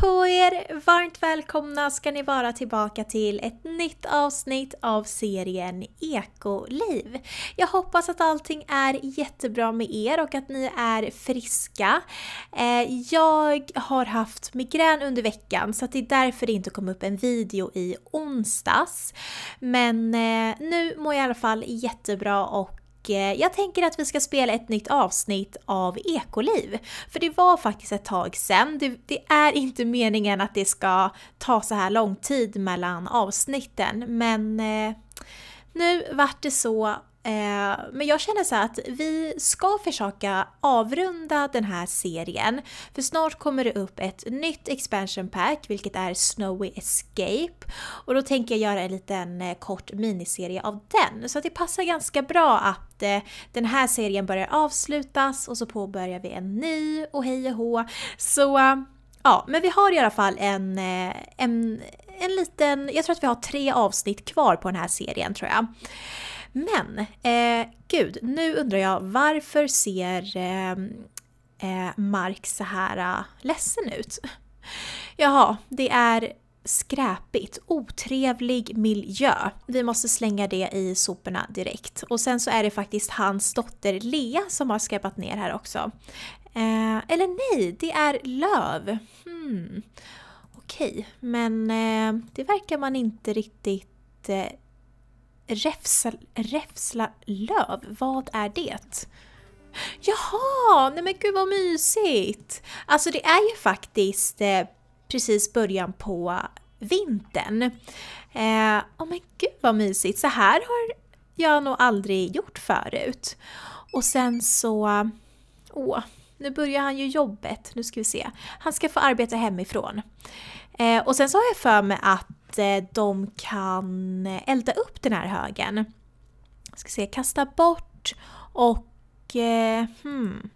på er! Varmt välkomna ska ni vara tillbaka till ett nytt avsnitt av serien Ekoliv. Jag hoppas att allting är jättebra med er och att ni är friska. Eh, jag har haft migrän under veckan så det är därför det inte kom upp en video i onsdags. Men eh, nu mår jag i alla fall jättebra och jag tänker att vi ska spela ett nytt avsnitt av Ekoliv. För det var faktiskt ett tag sen. Det, det, är inte meningen att det ska ta så här lång tid mellan avsnitten men eh, nu vart det så, eh, men jag känner så att vi ska försöka avrunda den här serien. För snart kommer det upp ett nytt expansion pack, vilket är Snowy Escape. Och då tänker jag göra en liten eh, kort miniserie av den. Så det passar ganska bra att eh, den här serien börjar avslutas och så påbörjar vi en ny och hej och hå. Så ja, men vi har i alla fall en, en, en liten, jag tror att vi har tre avsnitt kvar på den här serien tror jag. Men eh, gud, nu undrar jag varför ser eh, eh, Mark så här eh, ledsen ut? Jaha, det är skräpigt, otrevlig miljö. Vi måste slänga det i soporna direkt. Och sen så är det faktiskt hans dotter Lea som har skräpat ner här också. Eh, eller nej, det är löv. Hmm okej. Okay. Men eh, det verkar man inte riktigt eh, räfsa, räfsla löv. Vad är det? Jaha! Nej men gud vad mysigt! Alltså det är ju faktiskt eh, precis början på vintern. Eh, oh men gud vad mysigt! Så här har jag nog aldrig gjort förut. Och sen så... Åh, nu börjar han ju jobbet. Nu ska vi se. Han ska få arbeta hemifrån. Eh, och sen så har jag för mig att eh, de kan eh, elda upp den här högen. Jag ska se, kasta bort och... Eh, hmm.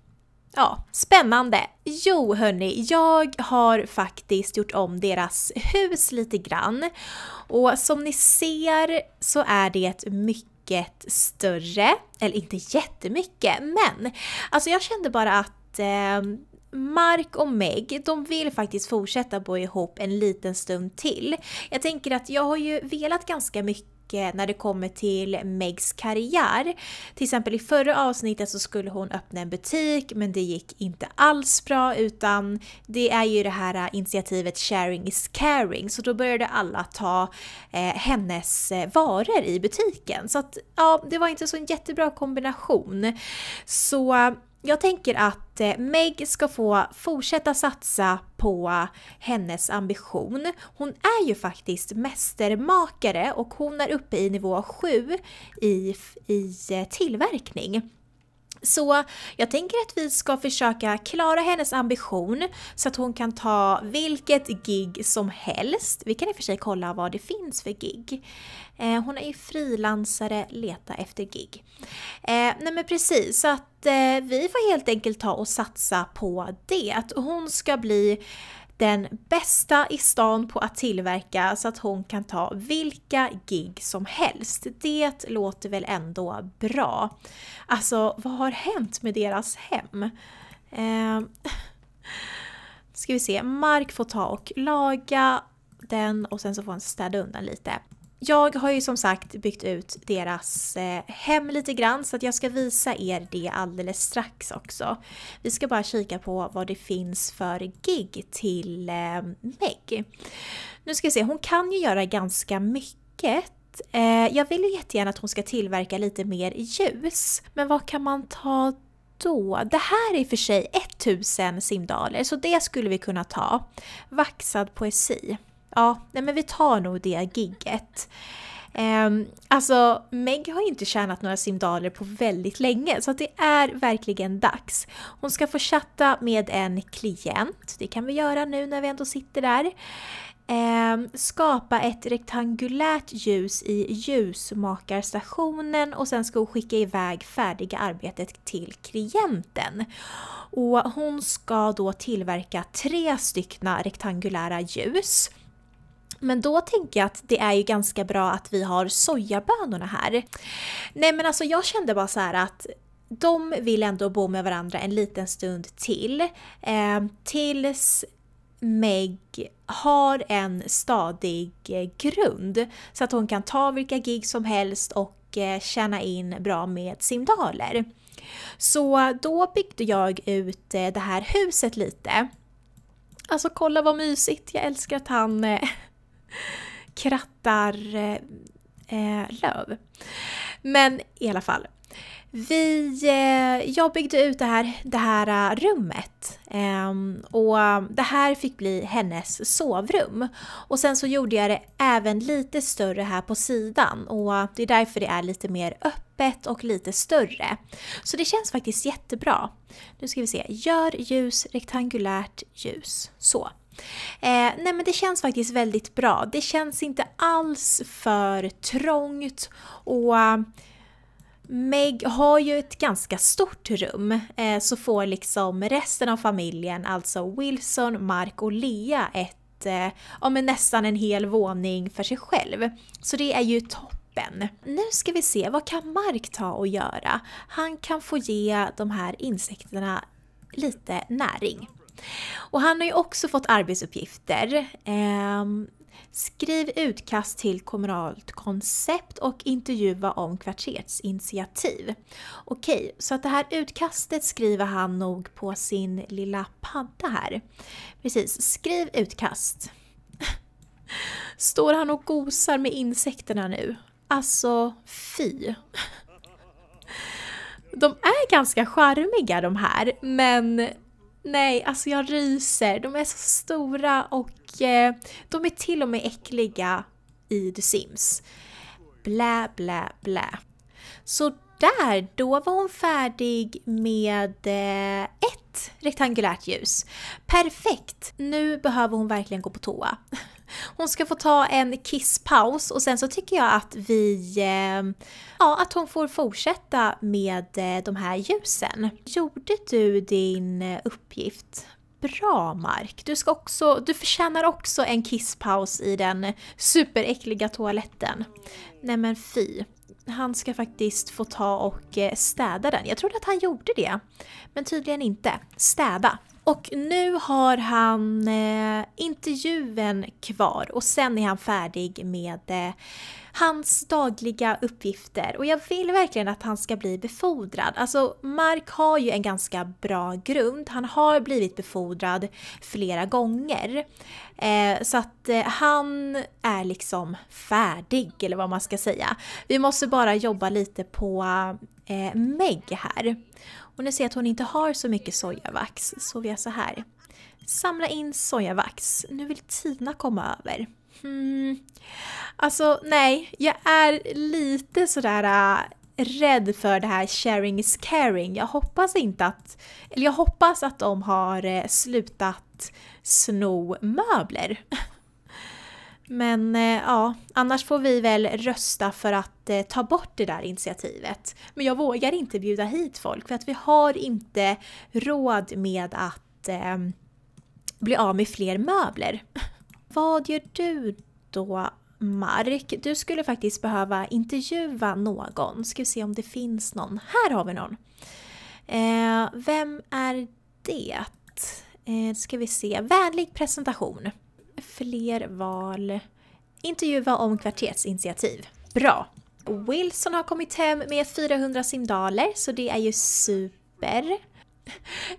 Ja, spännande! Jo hörni, jag har faktiskt gjort om deras hus lite grann. Och som ni ser så är det mycket större, eller inte jättemycket, men alltså jag kände bara att eh, Mark och Meg, de vill faktiskt fortsätta bo ihop en liten stund till. Jag tänker att jag har ju velat ganska mycket när det kommer till Megs karriär. Till exempel i förra avsnittet så skulle hon öppna en butik men det gick inte alls bra utan det är ju det här initiativet Sharing is Caring så då började alla ta eh, hennes eh, varor i butiken. Så att ja, det var inte så en jättebra kombination. Så jag tänker att eh, Meg ska få fortsätta satsa på hennes ambition. Hon är ju faktiskt mästermakare och hon är uppe i nivå 7 i, i eh, tillverkning. Så jag tänker att vi ska försöka klara hennes ambition så att hon kan ta vilket gig som helst. Vi kan i och för sig kolla vad det finns för gig. Eh, hon är ju frilansare, leta efter gig. Eh, nej men precis, så att eh, vi får helt enkelt ta och satsa på det. hon ska bli den bästa i stan på att tillverka så att hon kan ta vilka gig som helst. Det låter väl ändå bra. Alltså, vad har hänt med deras hem? Eh, ska vi se, Mark får ta och laga den och sen så får han städa undan lite jag har ju som sagt byggt ut deras eh, hem lite grann så att jag ska visa er det alldeles strax också. Vi ska bara kika på vad det finns för gig till eh, Meg. Nu ska vi se, hon kan ju göra ganska mycket eh, jag vill ju jättegärna att hon ska tillverka lite mer ljus. Men vad kan man ta då? Det här är i och för sig 1000 simdaler, så det skulle vi kunna ta. Vaxad poesi ja, nej men vi tar nog det gigget. Um, alltså, Meg har inte tjänat några simdaler på väldigt länge så det är verkligen dags. Hon ska få chatta med en klient, det kan vi göra nu när vi ändå sitter där. Um, skapa ett rektangulärt ljus i ljusmakarstationen och sen ska hon skicka iväg färdiga arbetet till klienten. Och hon ska då tillverka tre styckna rektangulära ljus men då tänker jag att det är ju ganska bra att vi har sojabönorna här. Nej men alltså jag kände bara så att de vill ändå bo med varandra en liten stund till. Eh, tills Meg har en stadig eh, grund så att hon kan ta vilka gig som helst och eh, tjäna in bra med simdaler. Så då byggde jag ut eh, det här huset lite. Alltså kolla vad mysigt, jag älskar att han krattar eh, eh, löv. Men i alla fall. Vi, eh, jag byggde ut det här, det här eh, rummet eh, och det här fick bli hennes sovrum. Och sen så gjorde jag det även lite större här på sidan och det är därför det är lite mer öppet och lite större. Så det känns faktiskt jättebra. Nu ska vi se, gör ljus rektangulärt ljus. Så. Eh, nej men det känns faktiskt väldigt bra. Det känns inte alls för trångt och eh, Meg har ju ett ganska stort rum eh, så får liksom resten av familjen, alltså Wilson, Mark och Lea ett, eh, ja nästan en hel våning för sig själv. Så det är ju toppen. Nu ska vi se, vad kan Mark ta och göra? Han kan få ge de här insekterna lite näring. Och han har ju också fått arbetsuppgifter. Eh, skriv utkast till kommunalt koncept och intervjua om kvartersinitiativ. Okej, så att det här utkastet skriver han nog på sin lilla padda här. Precis, skriv utkast. Står han och gosar med insekterna nu? Alltså, fy! De är ganska charmiga de här, men Nej, alltså jag ryser. De är så stora och eh, de är till och med äckliga i The Sims. Blä, blä, blä. Så där, då var hon färdig med eh, ett rektangulärt ljus. Perfekt! Nu behöver hon verkligen gå på toa. Hon ska få ta en kisspaus och sen så tycker jag att vi, eh, ja att hon får fortsätta med eh, de här ljusen. Gjorde du din eh, uppgift? Bra Mark! Du, ska också, du förtjänar också en kisspaus i den superäckliga toaletten. Nej men fy, han ska faktiskt få ta och städa den. Jag trodde att han gjorde det, men tydligen inte. Städa, och nu har han eh, intervjun kvar och sen är han färdig med eh, hans dagliga uppgifter och jag vill verkligen att han ska bli befordrad. Alltså Mark har ju en ganska bra grund. Han har blivit befordrad flera gånger. Eh, så att eh, han är liksom färdig eller vad man ska säga. Vi måste bara jobba lite på eh, Meg här. Och ni ser att hon inte har så mycket sojavax så vi gör så här. Samla in sojavax. Nu vill Tina komma över. Hmm. Alltså nej, jag är lite sådär äh, rädd för det här sharing is caring. Jag hoppas inte att, eller jag hoppas att de har äh, slutat sno möbler. Men äh, ja, annars får vi väl rösta för att äh, ta bort det där initiativet. Men jag vågar inte bjuda hit folk för att vi har inte råd med att äh, bli av med fler möbler. Vad gör du då, Mark? Du skulle faktiskt behöva intervjua någon. Ska vi se om det finns någon. Här har vi någon. Eh, vem är det? Eh, ska vi se. Vänlig presentation. Fler val. Intervjua om kvartersinitiativ. Bra. Wilson har kommit hem med 400 simdaler, så det är ju super.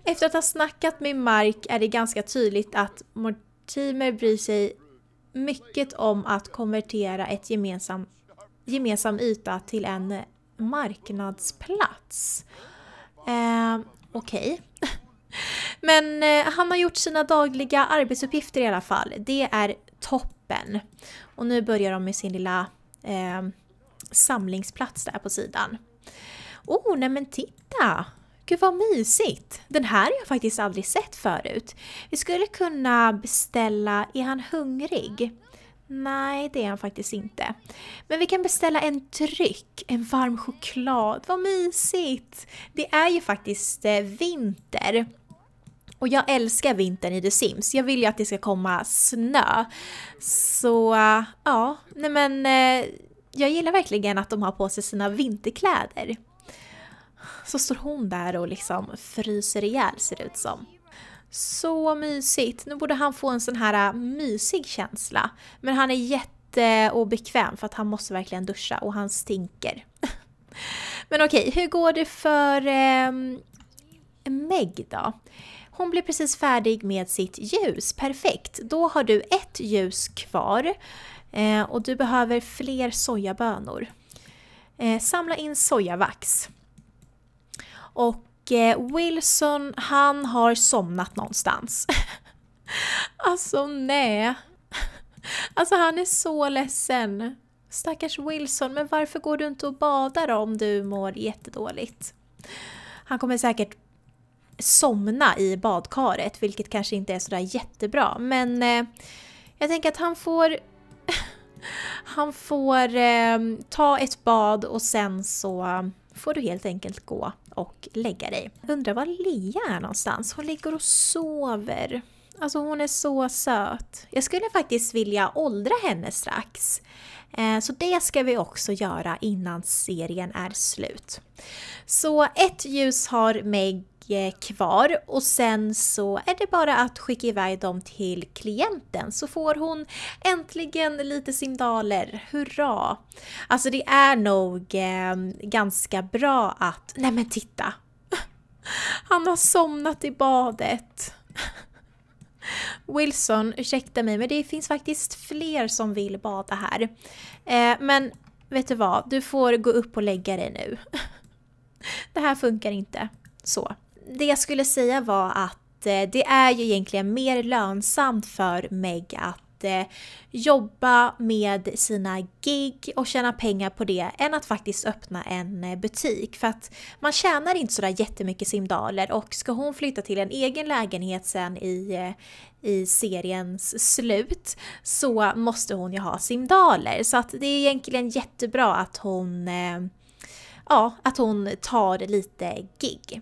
Efter att ha snackat med Mark är det ganska tydligt att Teamer bryr sig mycket om att konvertera ett gemensam, gemensam yta till en marknadsplats. Ehm, eh, Okej. Okay. Men han har gjort sina dagliga arbetsuppgifter i alla fall. Det är toppen. Och nu börjar de med sin lilla eh, samlingsplats där på sidan. Oh, nej men titta! Gud vad mysigt! Den här har jag faktiskt aldrig sett förut. Vi skulle kunna beställa, är han hungrig? Nej, det är han faktiskt inte. Men vi kan beställa en dryck, en varm choklad. Vad mysigt! Det är ju faktiskt eh, vinter. Och jag älskar vintern i The Sims. Jag vill ju att det ska komma snö. Så ja, nej men eh, jag gillar verkligen att de har på sig sina vinterkläder så står hon där och liksom fryser ihjäl ser det ut som. Så mysigt! Nu borde han få en sån här äh, mysig känsla. Men han är jätteobekväm för att han måste verkligen duscha och han stinker. Men okej, hur går det för eh, Meg då? Hon blir precis färdig med sitt ljus, perfekt! Då har du ett ljus kvar eh, och du behöver fler sojabönor. Eh, samla in sojavax. Och eh, Wilson, han har somnat någonstans. alltså nej. Alltså han är så ledsen. Stackars Wilson, men varför går du inte och badar om du mår jättedåligt? Han kommer säkert somna i badkaret, vilket kanske inte är sådär jättebra. Men eh, jag tänker att han får... han får eh, ta ett bad och sen så får du helt enkelt gå och lägga dig. Undrar var Lea är någonstans? Hon ligger och sover. Alltså hon är så söt. Jag skulle faktiskt vilja åldra henne strax. Eh, så det ska vi också göra innan serien är slut. Så ett ljus har Meg kvar och sen så är det bara att skicka iväg dem till klienten så får hon äntligen lite signaler. Hurra! Alltså det är nog eh, ganska bra att... Nej men titta! Han har somnat i badet. Wilson, ursäkta mig men det finns faktiskt fler som vill bada här. Eh, men vet du vad, du får gå upp och lägga dig nu. Det här funkar inte. Så det jag skulle säga var att eh, det är ju egentligen mer lönsamt för Meg att eh, jobba med sina gig och tjäna pengar på det än att faktiskt öppna en eh, butik. För att man tjänar inte sådär jättemycket simdaler och ska hon flytta till en egen lägenhet sen i, i seriens slut så måste hon ju ha simdaler. Så att det är egentligen jättebra att hon, ja, att hon tar lite gig.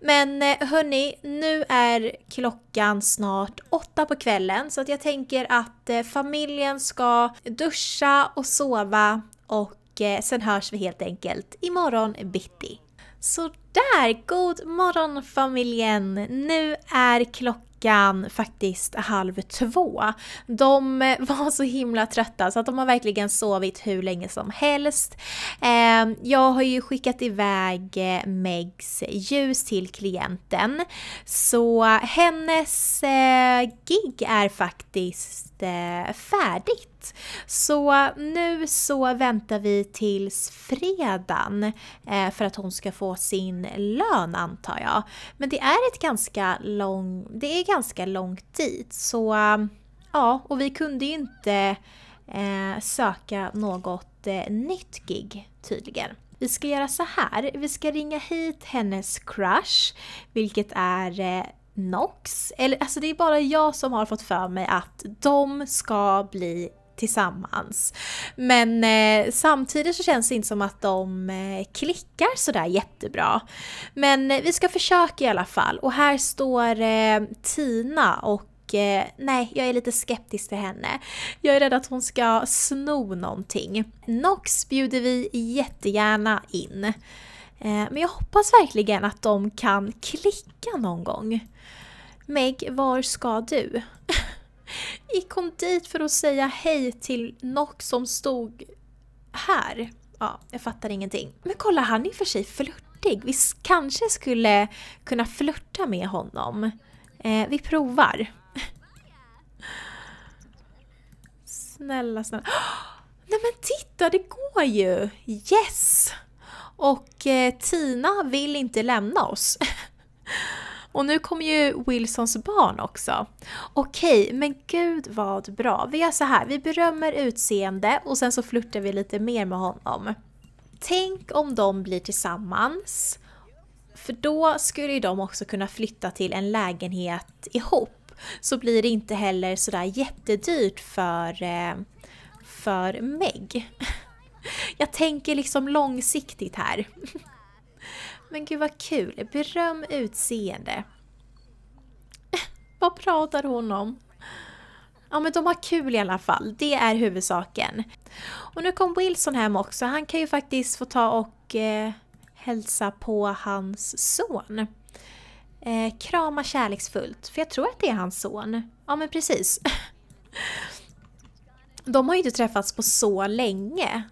Men eh, hörni, nu är klockan snart åtta på kvällen så att jag tänker att eh, familjen ska duscha och sova och eh, sen hörs vi helt enkelt imorgon bitti. Så där, god morgon familjen! Nu är klockan klockan faktiskt halv två. De eh, var så himla trötta så att de har verkligen sovit hur länge som helst. Ehm, jag har ju skickat iväg eh, Megs ljus till klienten så hennes eh, gig är faktiskt färdigt rätt. Så nu så väntar vi tills fredagen eh, för att hon ska få sin lön antar jag. Men det är ett ganska lång, det är ganska långt dit så eh, ja, och vi kunde ju inte eh, söka något nytt gig tydligen. Vi ska göra så här, vi ska ringa hit hennes crush, vilket är Nox. Eller, alltså det är bara jag som har fått för mig att de ska bli tillsammans. Men eh, samtidigt så känns det inte som att de eh, klickar sådär jättebra. Men eh, vi ska försöka i alla fall och här står eh, Tina och eh, nej, jag är lite skeptisk till henne. Jag är rädd att hon ska sno någonting. Nox bjuder vi jättegärna in. Eh, men jag hoppas verkligen att de kan klicka någon gång. Meg, var ska du? Gick hon dit för att säga hej till Nock som stod här? Ja, jag fattar ingenting. Men kolla, han är för sig flörtig. Vi kanske skulle kunna flörta med honom. Eh, vi provar. Snälla, snälla. Oh, nej men titta, det går ju! Yes! Och eh, Tina vill inte lämna oss. Och nu kommer ju Wilsons barn också. Okej, men gud vad bra. Vi gör så här, vi berömmer utseende och sen så flörtar vi lite mer med honom. Tänk om de blir tillsammans. För då skulle ju de också kunna flytta till en lägenhet ihop. Så blir det inte heller sådär jättedyrt för, eh, för Meg. Jag tänker liksom långsiktigt här. Men gud vad kul! Beröm utseende. vad pratar hon om? Ja men de har kul i alla fall, det är huvudsaken. Och nu kom Wilson hem också, han kan ju faktiskt få ta och eh, hälsa på hans son. Eh, krama kärleksfullt, för jag tror att det är hans son. Ja men precis. De har ju inte träffats på så länge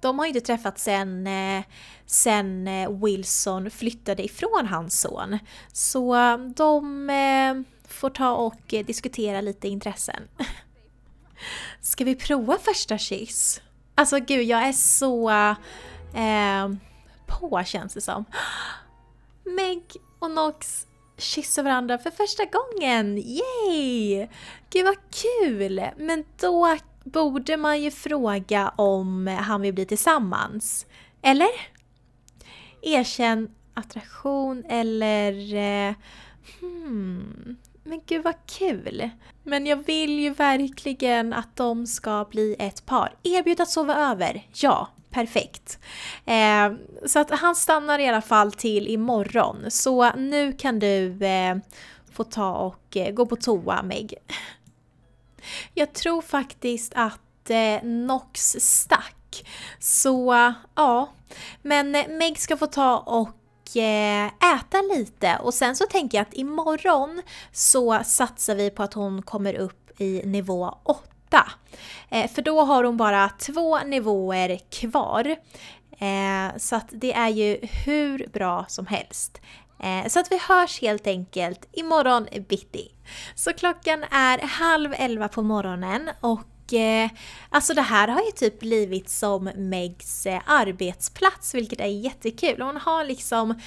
de har ju inte träffats sen, eh, sen eh, Wilson flyttade ifrån hans son. Så eh, de får ta och diskutera lite intressen. Ska vi prova första kyss? Alltså gud, jag är så eh, på känns det som. Meg och Nox kysser varandra för första gången! Yay! Gud vad kul! Men då borde man ju fråga om han vill bli tillsammans. Eller? Erkänn attraktion eller... Eh, hmm, men gud vad kul! Men jag vill ju verkligen att de ska bli ett par. Erbjud att sova över, ja. Perfekt. Eh, så att han stannar i alla fall till imorgon. Så nu kan du eh, få ta och eh, gå på toa Meg. Jag tror faktiskt att eh, Nox stack. Så ja, men eh, Meg ska få ta och eh, äta lite och sen så tänker jag att imorgon så satsar vi på att hon kommer upp i nivå 8. Eh, för då har hon bara två nivåer kvar. Så att det är ju hur bra som helst. Eh, så att vi hörs helt enkelt imorgon bitti. Så klockan är halv elva på morgonen och eh, alltså det här har ju typ blivit som Megs eh, arbetsplats vilket är jättekul. Hon har liksom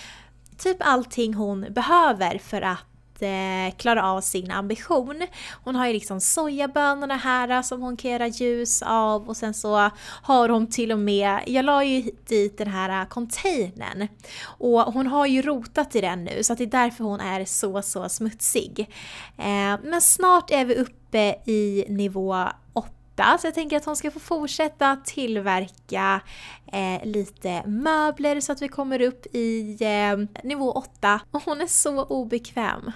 typ allting hon behöver för att eh, klara av sin ambition. Hon har ju liksom sojabönorna här eh, som hon kan göra ljus av och sen så har hon till och med, jag la ju dit den här eh, containern och hon har ju rotat i den nu så det är därför hon är så så smutsig. Eh, men snart är vi uppe i nivå så jag tänker att hon ska få fortsätta tillverka eh, lite möbler så att vi kommer upp i eh, nivå 8. Och hon är så obekväm.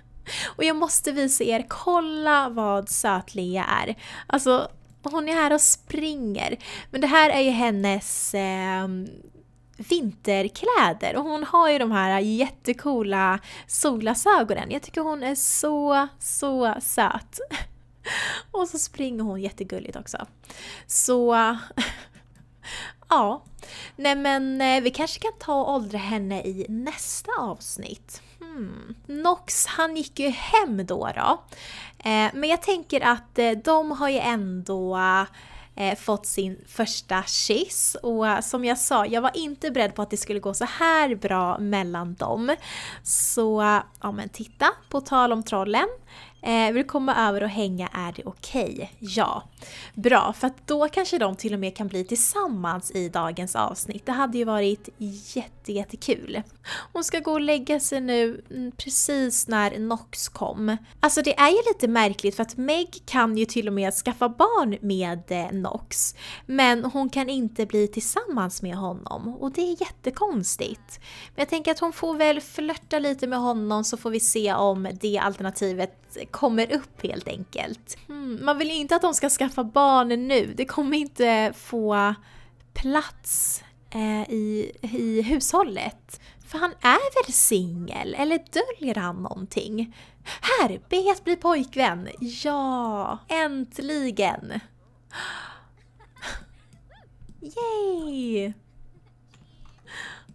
och jag måste visa er, kolla vad söt Lea är. Alltså, hon är här och springer. Men det här är ju hennes eh, vinterkläder och hon har ju de här jättekola solglasögonen. Jag tycker hon är så, så söt. Och så springer hon jättegulligt också. Så ja, nej men eh, vi kanske kan ta och åldra henne i nästa avsnitt. Hmm. Nox han gick ju hem då då. Eh, men jag tänker att eh, de har ju ändå fått sin första kyss och som jag sa, jag var inte beredd på att det skulle gå så här bra mellan dem. Så ja men titta, på tal om trollen. Eh, vill du komma över och hänga? Är det okej? Okay? Ja. Bra, för att då kanske de till och med kan bli tillsammans i dagens avsnitt. Det hade ju varit jätte, Hon ska gå och lägga sig nu mm, precis när Nox kom. Alltså det är ju lite märkligt för att Meg kan ju till och med skaffa barn med eh, Nox. Men hon kan inte bli tillsammans med honom och det är jättekonstigt. Men jag tänker att hon får väl flörta lite med honom så får vi se om det alternativet kommer upp helt enkelt. Mm, man vill ju inte att de ska skaffa barn nu, det kommer inte få plats eh, i, i hushållet. För han är väl singel, eller döljer han någonting? Här! Be att bli pojkvän! Ja! Äntligen! Yay!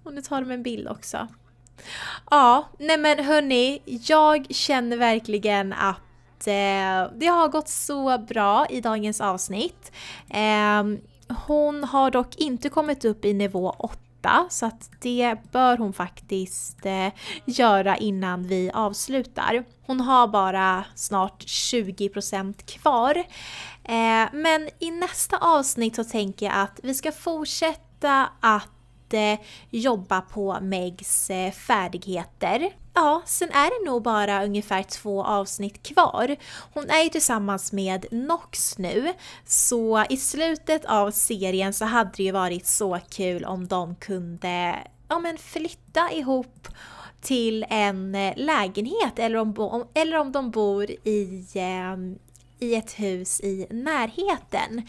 Och nu tar de en bild också. Ja, nej men hörni, jag känner verkligen att eh, det har gått så bra i dagens avsnitt. Ehm, hon har dock inte kommit upp i nivå 8 så att det bör hon faktiskt eh, göra innan vi avslutar. Hon har bara snart 20% kvar. Eh, men i nästa avsnitt så tänker jag att vi ska fortsätta att jobba på Megs eh, färdigheter. Ja, sen är det nog bara ungefär två avsnitt kvar. Hon är ju tillsammans med Nox nu, så i slutet av serien så hade det ju varit så kul om de kunde ja, men flytta ihop till en eh, lägenhet eller om, eller om de bor i eh, i ett hus i närheten.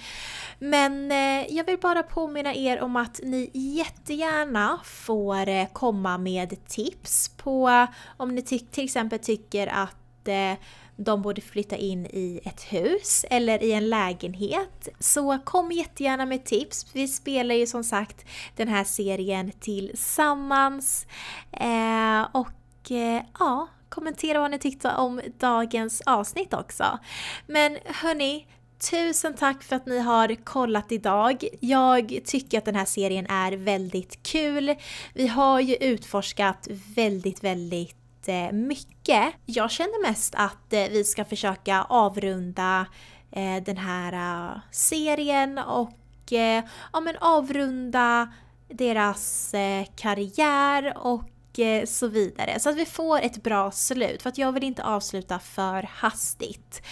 Men eh, jag vill bara påminna er om att ni jättegärna får eh, komma med tips på om ni till exempel tycker att eh, de borde flytta in i ett hus eller i en lägenhet. Så kom jättegärna med tips. Vi spelar ju som sagt den här serien tillsammans. Eh, och eh, ja, kommentera vad ni tyckte om dagens avsnitt också. Men hörni, Tusen tack för att ni har kollat idag. Jag tycker att den här serien är väldigt kul. Vi har ju utforskat väldigt, väldigt eh, mycket. Jag känner mest att eh, vi ska försöka avrunda eh, den här serien och ja, men avrunda deras karriär och Eh, så vidare. Så att vi får ett bra slut, för att jag vill inte avsluta för hastigt.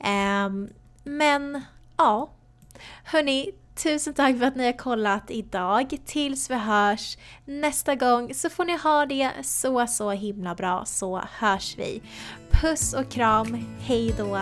Ehm, men ja, hörni, tusen tack för att ni har kollat idag. Tills vi hörs nästa gång så får ni ha det så, så himla bra så hörs vi. Puss och kram, hejdå!